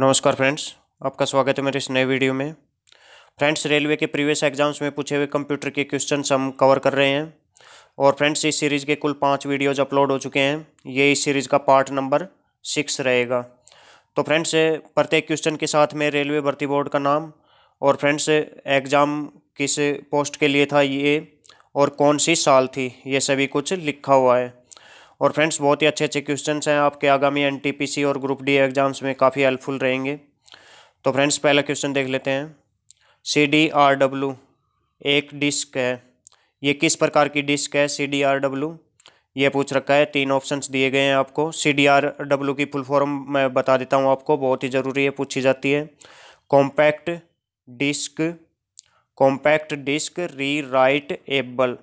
नमस्कार फ्रेंड्स आपका स्वागत है मेरे इस नए वीडियो में फ्रेंड्स रेलवे के प्रीवियस एग्जाम्स में पूछे हुए कंप्यूटर के क्वेश्चन हम कवर कर रहे हैं और फ्रेंड्स इस सीरीज़ के कुल पाँच वीडियोज अपलोड हो चुके हैं ये इस सीरीज़ का पार्ट नंबर सिक्स रहेगा तो फ्रेंड्स प्रत्येक क्वेश्चन के साथ में रेलवे भर्ती बोर्ड का नाम और फ्रेंड्स एग्ज़ाम किस पोस्ट के लिए था ये और कौन सी साल थी ये सभी कुछ लिखा हुआ है और फ्रेंड्स बहुत ही अच्छे अच्छे क्वेश्चन हैं आपके आगामी एन और ग्रुप डी एग्जाम्स में काफ़ी हेल्पफुल रहेंगे तो फ्रेंड्स पहला क्वेश्चन देख लेते हैं सी डी आर डब्लू एक डिस्क है ये किस प्रकार की डिस्क है सी डी आर डब्लू ये पूछ रखा है तीन ऑप्शंस दिए गए हैं आपको सी डी आर डब्ल्यू की फुल फॉर्म मैं बता देता हूँ आपको बहुत ही ज़रूरी है पूछी जाती है compact disc compact disc rewritable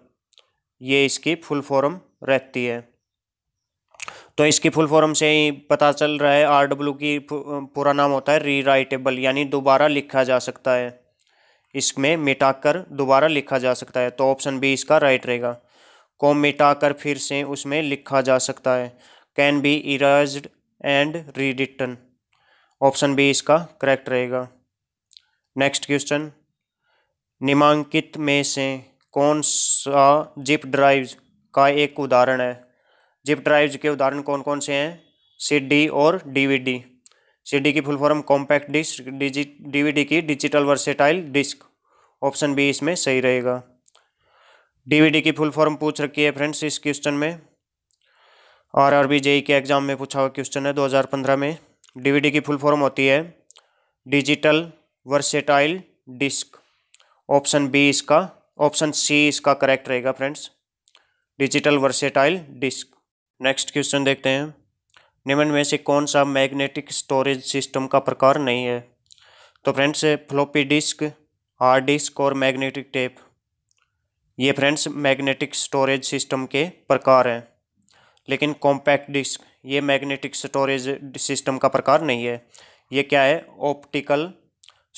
ये इसकी फुल फॉर्म रहती है तो इसकी फुल फॉर्म से ही पता चल रहा है आर डब्ल्यू की पूरा नाम होता है रीराइटेबल यानी दोबारा लिखा जा सकता है इसमें मिटाकर दोबारा लिखा जा सकता है तो ऑप्शन बी इसका राइट रहेगा को मिटाकर फिर से उसमें लिखा जा सकता है can be erased and re option B इसका करेक्ट रहेगा नेक्स्ट क्वेश्चन निमांकित में से कौन सा जिप ड्राइव का एक उदाहरण है जिप ड्राइव्स के उदाहरण कौन कौन से हैं सीडी और डीवीडी सीडी की full form compact disc DVD की digital versatile disc option B इसमें सही रहेगा डीवीडी की फुल फॉर्म पूछ रखी है फ्रेंड्स इस क्वेश्चन में आर आर बी जेई के एग्जाम में पूछा हुआ क्वेश्चन है 2015 में डीवीडी की फुल फॉर्म होती है digital versatile disc option B इसका ऑप्शन सी इसका करेक्ट रहेगा friends digital versatile disc next question देखते हैं निम्न में से कौन सा मैग्नेटिक स्टोरेज सिस्टम का प्रकार नहीं है तो friends floppy disk hard disk और मैग्नेटिक टेप ये फ्रेंड्स मैग्नेटिक स्टोरेज सिस्टम के प्रकार हैं लेकिन कॉम्पैक्ट डिस्क ये मैग्नेटिक स्टोरेज सिस्टम का प्रकार नहीं है ये क्या है ऑप्टिकल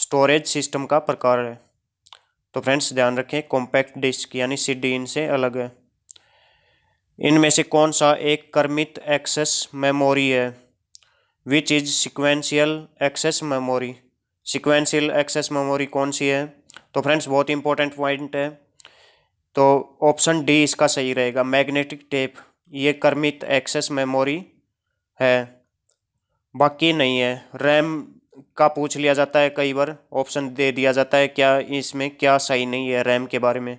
स्टोरेज सिस्टम का प्रकार है तो फ्रेंड्स ध्यान रखें कॉम्पैक्ट डिस्क यानी सी डी इनसे अलग है इनमें से कौन सा एक कर्मित एक्सेस मेमोरी है which is sequential access memory sequential access memory कौन सी है तो फ्रेंड्स बहुत इंपॉर्टेंट पॉइंट है तो ऑप्शन डी इसका सही रहेगा मैग्नेटिक टेप ये कर्मित एक्सेस मेमोरी है बाकी नहीं है रैम का पूछ लिया जाता है कई बार ऑप्शन दे दिया जाता है क्या इसमें क्या सही नहीं है रैम के बारे में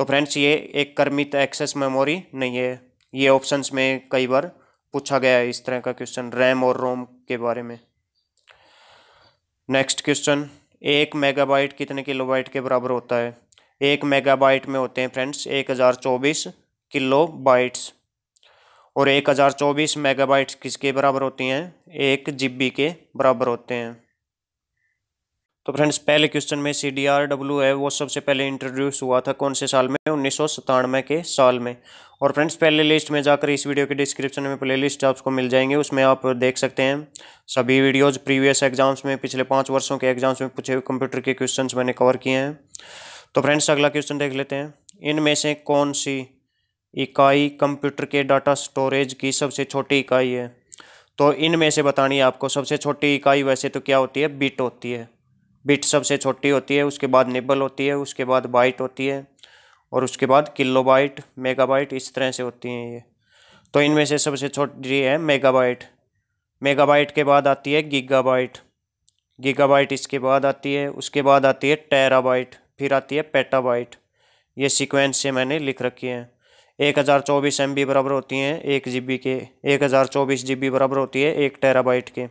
तो फ्रेंड्स ये एक कर्मित एक्सेस मेमोरी नहीं है ये ऑप्शंस में कई बार पूछा गया है इस तरह का क्वेश्चन रैम और रोम के बारे में नेक्स्ट क्वेश्चन एक मेगाबाइट कितने किलोबाइट के बराबर होता है एक मेगाबाइट में होते हैं फ्रेंड्स एक हज़ार चौबीस किलो बाइट्स और एक हज़ार चौबीस मेगाबाइट्स किसके बराबर होती हैं एक जीबी के बराबर होते हैं तो फ्रेंड्स पहले क्वेश्चन में सी डी आर डब्ल्यू है वो सबसे पहले इंट्रोड्यूस हुआ था कौन से साल में उन्नीस के साल में और फ्रेंड्स पहले लिस्ट में जाकर इस वीडियो के डिस्क्रिप्शन में प्लेलिस्ट आपको मिल जाएंगे उसमें आप देख सकते हैं सभी वीडियोज़ प्रीवियस एग्जाम्स में पिछले पाँच वर्षों के एग्जाम्स में पूछे हुए कंप्यूटर के क्वेश्चन मैंने कवर किए हैं तो फ्रेंड्स अगला क्वेश्चन देख लेते हैं इनमें से कौन सी इकाई कंप्यूटर के डाटा स्टोरेज की सबसे छोटी इकाई है तो इनमें से बतानी है आपको सबसे छोटी इकाई वैसे तो क्या होती है बिट होती है बिट सबसे छोटी होती है उसके बाद निबल होती है उसके बाद बाइट होती है और उसके बाद किलो बाइट मेगाबाइट इस तरह से होती हैं ये तो इनमें से सबसे छोटी है मेगाबाइट मेगाबाइट के बाद आती है गीगाबाइट गीगाबाइट इसके बाद आती है उसके बाद आती है टेराबाइट फिर आती है पेटाबाइट ये सीक्वेंस से मैंने लिख रखी है एक हज़ार चौबीस एम बराबर होती हैं एक जी के एक हज़ार चौबीस जी बराबर होती है एक टेराबाइट के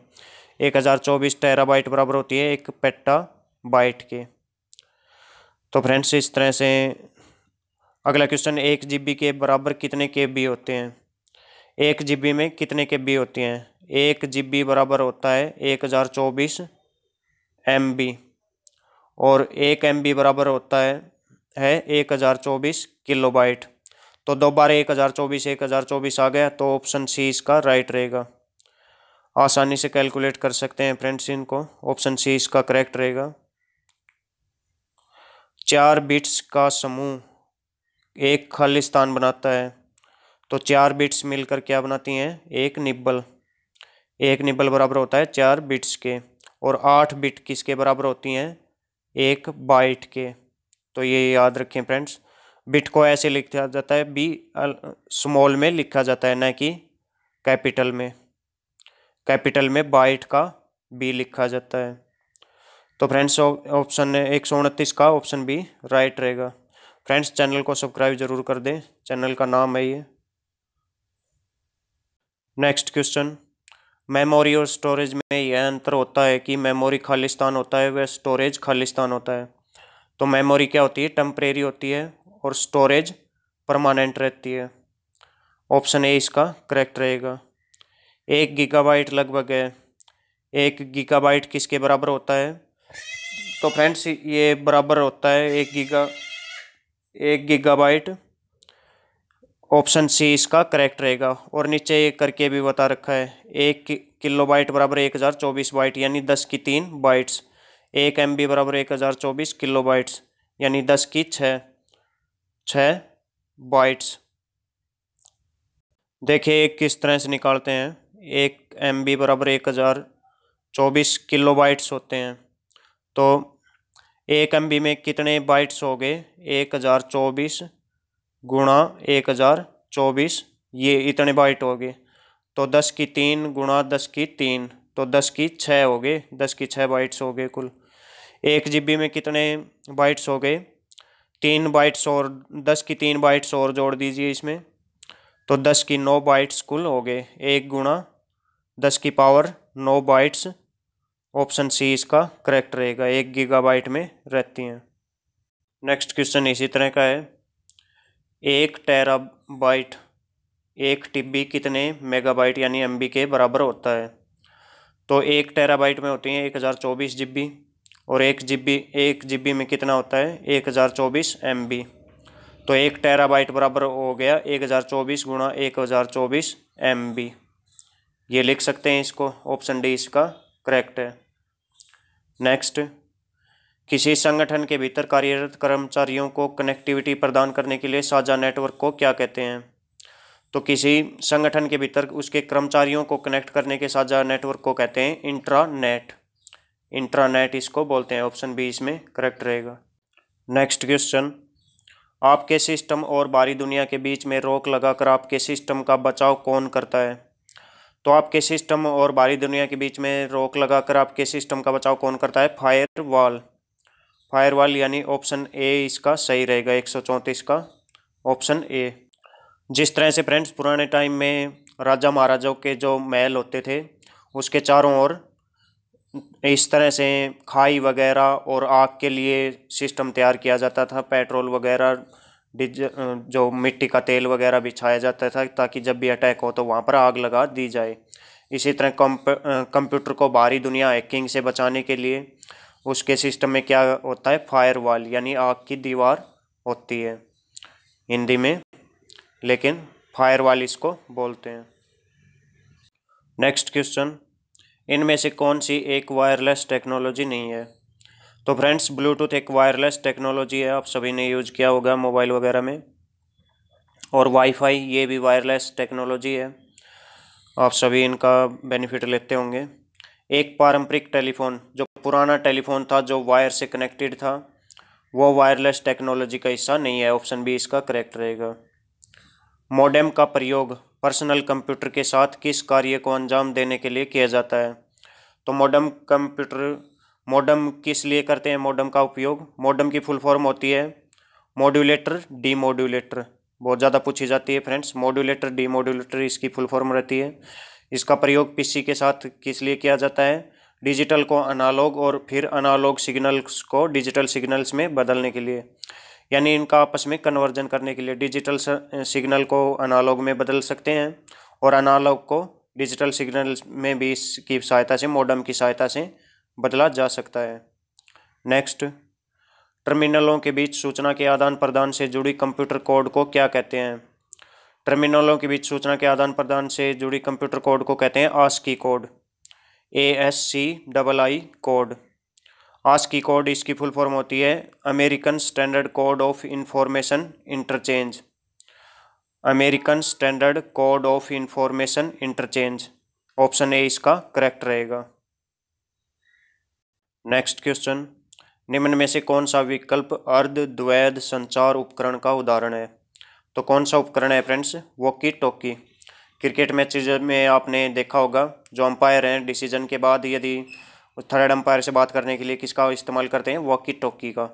एक हज़ार चौबीस टेराबाइट बराबर होती है एक पेटा बाइट के तो फ्रेंड्स इस तरह से अगला क्वेश्चन एक जीबी के बराबर कितने के बी होते हैं एक जीबी में कितने के बी होते हैं एक जीबी बराबर होता है एक हज़ार चौबीस एम बी और एक एम बी बराबर होता है है एक हज़ार चौबीस किलो बाइट तो दोबारा एक हज़ार चौबीस एक हज़ार चौबीस आ गया तो ऑप्शन सी इसका राइट रहेगा आसानी से कैलकुलेट कर सकते हैं फ्रेंड्स इनको ऑप्शन सी इसका करेक्ट रहेगा चार बिट्स का समूह एक खाली स्थान बनाता है तो चार बिट्स मिलकर क्या बनाती हैं एक निब्बल एक निब्बल बराबर होता है चार बिट्स के और आठ बिट किसके बराबर होती हैं एक बाइट के तो ये याद रखें फ्रेंड्स बिट को ऐसे लिखा जाता है बी स्मॉल में लिखा जाता है ना कि कैपिटल में कैपिटल में बाइट का बी लिखा जाता है तो फ्रेंड्स ऑप्शन एक सौ उनतीस का ऑप्शन बी राइट रहेगा फ्रेंड्स चैनल को सब्सक्राइब जरूर कर दें चैनल का नाम है ये नेक्स्ट क्वेश्चन मेमोरी और स्टोरेज में यह अंतर होता है कि मेमोरी खालिस्तान होता है वह स्टोरेज खालिस्तान होता है तो मेमोरी क्या होती है टम्परेरी होती है और स्टोरेज परमानेंट रहती है ऑप्शन ए इसका करेक्ट रहेगा एक गीगाबाइट लगभग है एक गीगाबाइट किसके बराबर होता है तो फ्रेंड्स ये बराबर होता है एक गीगा एक गीगाबाइट ऑप्शन सी इसका करेक्ट रहेगा और नीचे ये करके भी बता रखा है एक किलो बाइट बराबर एक हज़ार चौबीस बाइट यानी दस की तीन बाइट्स एक एम बी बराबर एक हज़ार चौबीस किलो बाइट्स यानी दस की छः छः बाइट्स देखिए किस तरह से निकालते हैं एक एम बी बराबर एक हज़ार चौबीस किलो बाइट्स होते हैं तो एक एम बी में कितने बाइट्स हो गए एक हज़ार चौबीस गुणा एक हज़ार चौबीस ये इतने बाइट हो गए तो दस की तीन गुणा दस की तीन तो दस की छः हो गए दस की छः बाइट्स हो गए कुल एक जी में कितने बाइट्स हो गए तीन बाइट्स और दस की तीन बाइट्स और जोड़ दीजिए इसमें तो दस की नौ बाइट्स कुल हो गए एक गुणा दस की पावर नौ बाइट्स ऑप्शन सी इसका करेक्ट रहेगा एक गीगाबाइट में रहती हैं नेक्स्ट क्वेश्चन इसी तरह का है एक टेरा बाइट एक टिब्बी कितने मेगाबाइट यानी एम के बराबर होता है तो एक बाइट में होती हैं एक हज़ार चौबीस जी और एक जी एक जी में कितना होता है एक हज़ार चौबीस एम तो एक टेराबाइट बराबर हो गया एक हज़ार चौबीस गुणा एक हज़ार चौबीस एम बी ये लिख सकते हैं इसको ऑप्शन डी इसका करेक्ट है नेक्स्ट किसी संगठन के भीतर कार्यरत कर्मचारियों को कनेक्टिविटी प्रदान करने के लिए साझा नेटवर्क को क्या कहते हैं तो किसी संगठन के भीतर उसके कर्मचारियों को कनेक्ट करने के साझा नेटवर्क को कहते हैं इंट्रानेट इंट्रानेट इसको बोलते हैं ऑप्शन बी इसमें करेक्ट रहेगा नेक्स्ट क्वेश्चन आपके सिस्टम और बाहरी दुनिया के बीच में रोक लगाकर आपके सिस्टम का बचाव कौन करता है तो आपके सिस्टम और बाहरी दुनिया के बीच में रोक लगाकर आपके सिस्टम का बचाव कौन करता है फायर वाल फायर वाल यानी ऑप्शन ए इसका सही रहेगा एक सौ चौंतीस का ऑप्शन ए जिस तरह से फ्रेंड्स पुराने टाइम में राजा महाराजाओं के जो महल होते थे उसके चारों ओर इस तरह से खाई वगैरह और आग के लिए सिस्टम तैयार किया जाता था पेट्रोल वगैरह डिज जो मिट्टी का तेल वगैरह बिछाया जाता था ताकि जब भी अटैक हो तो वहाँ पर आग लगा दी जाए इसी तरह कंप्यूटर को बाहरी दुनिया हैकिंग से बचाने के लिए उसके सिस्टम में क्या होता है फायर वाल यानी आग की दीवार होती है हिंदी में लेकिन फायर वाल इसको बोलते हैं नेक्स्ट क्वेश्चन इनमें से कौन सी एक वायरलेस टेक्नोलॉजी नहीं है तो फ्रेंड्स ब्लूटूथ एक वायरलेस टेक्नोलॉजी है आप सभी ने यूज किया होगा मोबाइल वगैरह में और वाईफाई ये भी वायरलेस टेक्नोलॉजी है आप सभी इनका बेनिफिट लेते होंगे एक पारंपरिक टेलीफोन जो पुराना टेलीफोन था जो वायर से कनेक्टेड था वो वायरलेस टेक्नोलॉजी का हिस्सा नहीं है ऑप्शन बी इसका करेक्ट रहेगा मॉडेम का प्रयोग पर्सनल कंप्यूटर के साथ किस कार्य को अंजाम देने के लिए किया जाता है तो मॉडम कंप्यूटर मॉडम किस लिए करते हैं मॉडम का उपयोग मॉडम की फुल फॉर्म होती है मॉड्यूलेटर डी मॉड्यूलेटर बहुत ज़्यादा पूछी जाती है फ्रेंड्स मॉड्यूलेटर डी मॉड्यूलेटर इसकी फुल फॉर्म रहती है इसका प्रयोग पीसी के साथ किस लिए किया जाता है डिजिटल को अनालॉग और फिर अनालॉग सिग्नल्स को डिजिटल सिग्नल्स में बदलने के लिए यानी इनका आपस में कन्वर्जन करने के लिए डिजिटल सिग्नल को अनालॉग में बदल सकते हैं और अनालॉग को डिजिटल सिग्नल में भी इसकी सहायता से मॉडम की सहायता से बदला जा सकता है नेक्स्ट टर्मिनलों के बीच सूचना के आदान प्रदान से जुड़ी कंप्यूटर कोड को क्या कहते हैं टर्मिनलों के बीच सूचना के आदान प्रदान से जुड़ी कंप्यूटर कोड को कहते हैं ASCII code A S C double I code ASCII code इसकी फुल फॉर्म होती है American standard code of information interchange American standard code of information interchange option A इसका करेक्ट रहेगा नेक्स्ट क्वेश्चन निम्न में से कौन सा विकल्प अर्ध द्वैध संचार उपकरण का उदाहरण है तो कौन सा उपकरण है friends walkie talkie cricket matches में आपने देखा होगा जो अंपायर हैं डिसीजन के बाद यदि उस थर्ड एम्पायर से बात करने के लिए किसका इस्तेमाल करते हैं वॉकी टॉकी का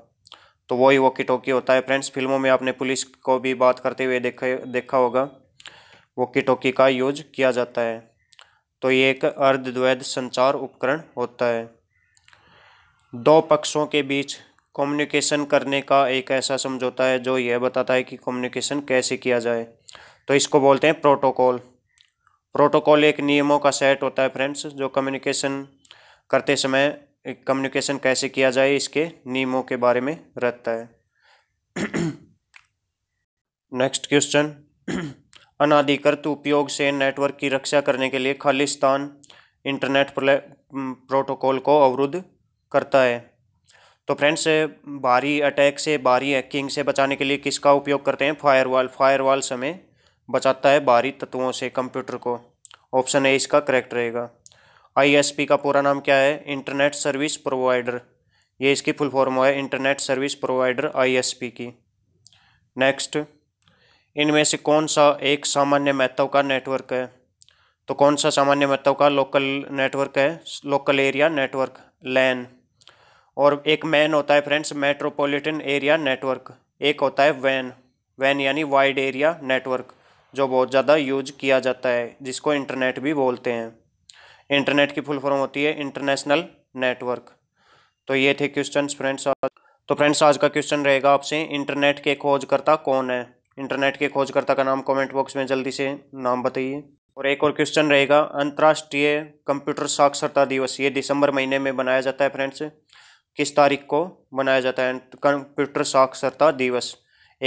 तो वही वॉकी टॉकी होता है फ्रेंड्स फिल्मों में आपने पुलिस को भी बात करते हुए देखा देखा होगा वॉकी टॉकी का यूज किया जाता है तो ये एक अर्धद्वैध संचार उपकरण होता है दो पक्षों के बीच कम्युनिकेशन करने का एक ऐसा समझौता है जो यह बताता है कि कम्युनिकेशन कैसे किया जाए तो इसको बोलते हैं प्रोटोकॉल प्रोटोकॉल एक नियमों का सेट होता है फ्रेंड्स जो कम्युनिकेशन करते समय कम्युनिकेशन कैसे किया जाए इसके नियमों के बारे में रहता है नेक्स्ट क्वेश्चन अनाधिकृत उपयोग से नेटवर्क की रक्षा करने के लिए खालिस्तान इंटरनेट प्रोटोकॉल को अवरुद्ध करता है तो फ्रेंड्स बाहरी अटैक से बाहरी हैकिंग से बचाने के लिए किसका उपयोग करते हैं फायरवॉल फायरवॉल समय बचाता है बाहरी तत्वों से कंप्यूटर को ऑप्शन ए इसका करेक्ट रहेगा आईएसपी का पूरा नाम क्या है इंटरनेट सर्विस प्रोवाइडर ये इसकी फुल फॉर्म है इंटरनेट सर्विस प्रोवाइडर आईएसपी की नेक्स्ट इनमें से कौन सा एक सामान्य महत्व का नेटवर्क है तो कौन सा सामान्य महत्व का लोकल नेटवर्क है लोकल एरिया नेटवर्क लैन और एक मैन होता है फ्रेंड्स मेट्रोपॉलिटन एरिया नेटवर्क एक होता है वैन वैन यानी वाइड एरिया नेटवर्क जो बहुत ज़्यादा यूज किया जाता है जिसको इंटरनेट भी बोलते हैं इंटरनेट की फुल फॉर्म होती है इंटरनेशनल नेटवर्क तो ये थे क्वेश्चन फ्रेंड्स आज तो फ्रेंड्स आज का क्वेश्चन रहेगा आपसे इंटरनेट के खोजकर्ता कौन है इंटरनेट के खोजकर्ता का नाम कमेंट बॉक्स में जल्दी से नाम बताइए और एक और क्वेश्चन रहेगा अंतर्राष्ट्रीय कंप्यूटर साक्षरता दिवस ये दिसंबर महीने में मनाया जाता है फ्रेंड्स किस तारीख को मनाया जाता है कंप्यूटर साक्षरता दिवस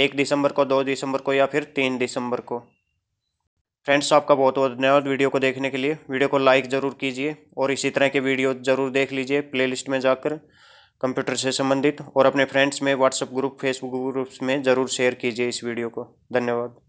एक दिसंबर को दो दिसंबर को या फिर तीन दिसंबर को फ्रेंड्स तो आपका बहुत बहुत धन्यवाद वीडियो को देखने के लिए वीडियो को लाइक ज़रूर कीजिए और इसी तरह के वीडियो ज़रूर देख लीजिए प्लेलिस्ट में जाकर कंप्यूटर से संबंधित और अपने फ्रेंड्स में व्हाट्सअप ग्रुप फेसबुक ग्रुप्स में ज़रूर शेयर कीजिए इस वीडियो को धन्यवाद